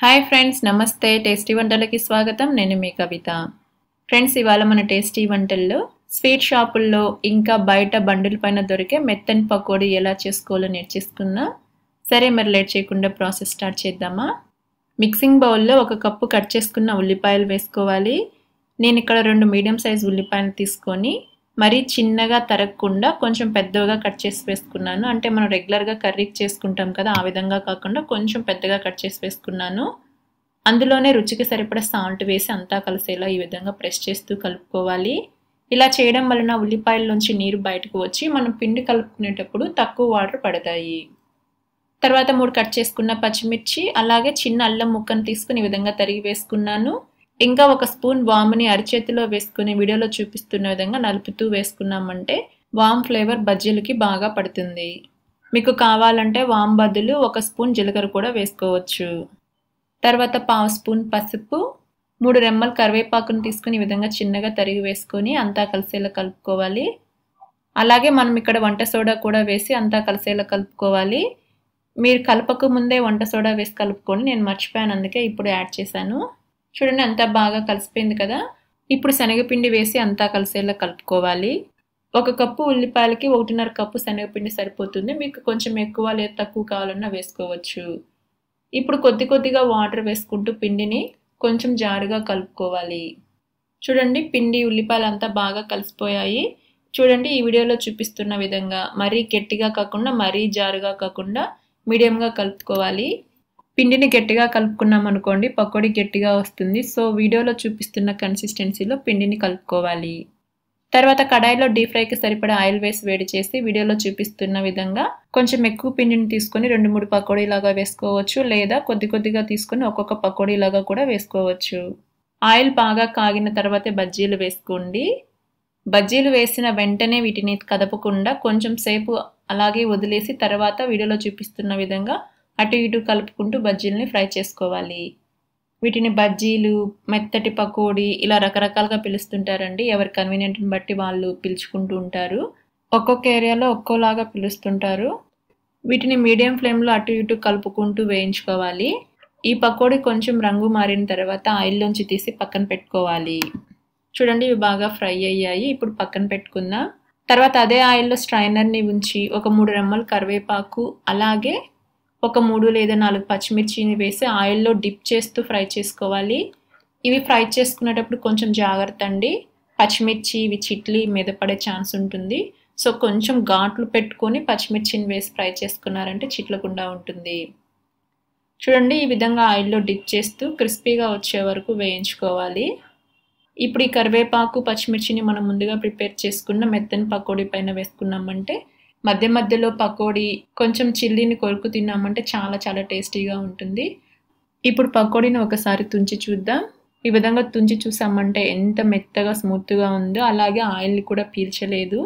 hi friends నమస్తే tasty వంటలకి స్వాగతం నేను మీ కవిత ఫ్రెండ్స్ ఇవాళ మన టేస్టీ వంటల్లో స్వీట్ షాపుల్లో ఇంకా బయట బండిల పైన దొరికే మెత్తని పకోడీ ఎలా చేసుకోవాలో నేర్చేసుకున్నా సరే మరి లేట్ చేయకుండా ప్రాసెస్ స్టార్ట్ చేద్దామా మిక్సింగ్ బౌల్లో ఒక కప్పు కట్ చేసుకున్న ఉల్లిపాయలు వేసుకోవాలి నేను ఇక్కడ రెండు మీడియం సైజ్ ఉల్లిపాయలు తీసుకొని మరీ చిన్నగా తరగకుండా కొంచెం పెద్దగా కట్ చేసి వేసుకున్నాను అంటే మనం రెగ్యులర్గా కర్రీ చేసుకుంటాం కదా ఆ విధంగా కాకుండా కొంచెం పెద్దగా కట్ చేసి వేసుకున్నాను అందులోనే రుచికి సరిపడ సాల్ట్ వేసి అంతా కలిసేలా ఈ విధంగా ప్రెస్ చేస్తూ కలుపుకోవాలి ఇలా చేయడం వలన ఉల్లిపాయల నుంచి నీరు బయటకు వచ్చి మనం పిండి కలుపుకునేటప్పుడు తక్కువ వాటర్ పడతాయి తర్వాత మూడు కట్ చేసుకున్న పచ్చిమిర్చి అలాగే చిన్న అల్లం ముక్కను తీసుకుని ఈ విధంగా తరిగి వేసుకున్నాను ఇంకా ఒక స్పూన్ వామ్ని అరిచేతిలో వేసుకుని వీడియోలో చూపిస్తున్న విధంగా నలుపుతూ వేసుకున్నామంటే వామ్ ఫ్లేవర్ బజ్జీలకి బాగా పడుతుంది మీకు కావాలంటే వామ్ బదులు ఒక స్పూన్ జీలకర్ర కూడా వేసుకోవచ్చు తర్వాత పావు స్పూన్ పసుపు మూడు రెమ్మలు కరివేపాకును తీసుకుని ఈ విధంగా చిన్నగా తరిగి వేసుకొని అంతా కలిసేలా కలుపుకోవాలి అలాగే మనం ఇక్కడ వంట సోడా కూడా వేసి అంతా కలిసేలా కలుపుకోవాలి మీరు కలపక ముందే వంట సోడా వేసి కలుపుకొని నేను మర్చిపోయాను అందుకే ఇప్పుడు యాడ్ చేశాను చూడండి అంతా బాగా కలిసిపోయింది కదా ఇప్పుడు శనగపిండి వేసి అంతా కలిసేలా కలుపుకోవాలి ఒక కప్పు ఉల్లిపాయలకి ఒకటిన్నర కప్పు శనగపిండి సరిపోతుంది మీకు కొంచెం ఎక్కువ లేదా తక్కువ కావాలన్నా వేసుకోవచ్చు ఇప్పుడు కొద్ది కొద్దిగా వాటర్ వేసుకుంటూ పిండిని కొంచెం జారుగా కలుపుకోవాలి చూడండి పిండి ఉల్లిపాయలు అంతా బాగా కలిసిపోయాయి చూడండి ఈ వీడియోలో చూపిస్తున్న విధంగా మరీ గట్టిగా కాకుండా మరీ జారుగా కాకుండా మీడియంగా కలుపుకోవాలి పిండిని గట్టిగా కలుపుకున్నాం అనుకోండి పకోడీ గట్టిగా వస్తుంది సో వీడియోలో చూపిస్తున్న కన్సిస్టెన్సీలో పిండిని కలుపుకోవాలి తర్వాత కడాయిలో డీప్ ఫ్రైకి సరిపడా ఆయిల్ వేసి వేడి చేసి వీడియోలో చూపిస్తున్న విధంగా కొంచెం ఎక్కువ పిండిని తీసుకొని రెండు మూడు పకోడీలాగా వేసుకోవచ్చు లేదా కొద్ది కొద్దిగా తీసుకొని ఒక్కొక్క పకోడీలాగా కూడా వేసుకోవచ్చు ఆయిల్ బాగా కాగిన తర్వాతే బజ్జీలు వేసుకోండి బజ్జీలు వేసిన వెంటనే వీటిని కదపకుండా కొంచెం సేపు అలాగే వదిలేసి తర్వాత వీడియోలో చూపిస్తున్న విధంగా అటు ఇటు కలుపుకుంటూ బజ్జీలని ఫ్రై చేసుకోవాలి వీటిని బజ్జీలు మెత్తటి పకోడీ ఇలా రకరకాలుగా పిలుస్తుంటారండి ఎవరి కన్వీనియంట్ని బట్టి వాళ్ళు పిలుచుకుంటూ ఉంటారు ఒక్కొక్క ఏరియాలో ఒక్కోలాగా పిలుస్తుంటారు వీటిని మీడియం ఫ్లేమ్లో అటు ఇటు కలుపుకుంటూ వేయించుకోవాలి ఈ పకోడీ కొంచెం రంగు మారిన తర్వాత ఆయిల్లోంచి తీసి పక్కన పెట్టుకోవాలి చూడండి ఇవి బాగా ఫ్రై అయ్యాయి ఇప్పుడు పక్కన పెట్టుకుందాం తర్వాత అదే ఆయిల్లో స్ట్రైనర్ని ఉంచి ఒక మూడు రెమ్మలు కరివేపాకు అలాగే ఒక మూడు లేదా నాలుగు పచ్చిమిర్చిని వేసి ఆయిల్లో డిప్ చేస్తూ ఫ్రై చేసుకోవాలి ఇవి ఫ్రై చేసుకునేటప్పుడు కొంచెం జాగ్రత్త అండి పచ్చిమిర్చి ఇవి చిట్లి మీద పడే ఛాన్స్ ఉంటుంది సో కొంచెం ఘాట్లు పెట్టుకొని పచ్చిమిర్చిని వేసి ఫ్రై చేసుకున్నారంటే చిట్లకుండా ఉంటుంది చూడండి ఈ విధంగా ఆయిల్లో డిప్ చేస్తూ క్రిస్పీగా వచ్చే వరకు వేయించుకోవాలి ఇప్పుడు ఈ కరివేపాకు పచ్చిమిర్చిని మనం ముందుగా ప్రిపేర్ చేసుకున్న మెత్తని పకోడీ పైన వేసుకున్నామంటే మధ్య మధ్యలో పకోడీ కొంచెం చిల్లీని కొరుకు తిన్నామంటే చాలా చాలా టేస్టీగా ఉంటుంది ఇప్పుడు పకోడీని ఒకసారి తుంచి చూద్దాం ఈ విధంగా తుంచి చూసామంటే ఎంత మెత్తగా స్మూత్గా ఉందో అలాగే ఆయిల్ని కూడా పీల్చలేదు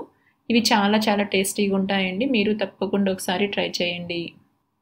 ఇవి చాలా చాలా టేస్టీగా ఉంటాయండి మీరు తప్పకుండా ఒకసారి ట్రై చేయండి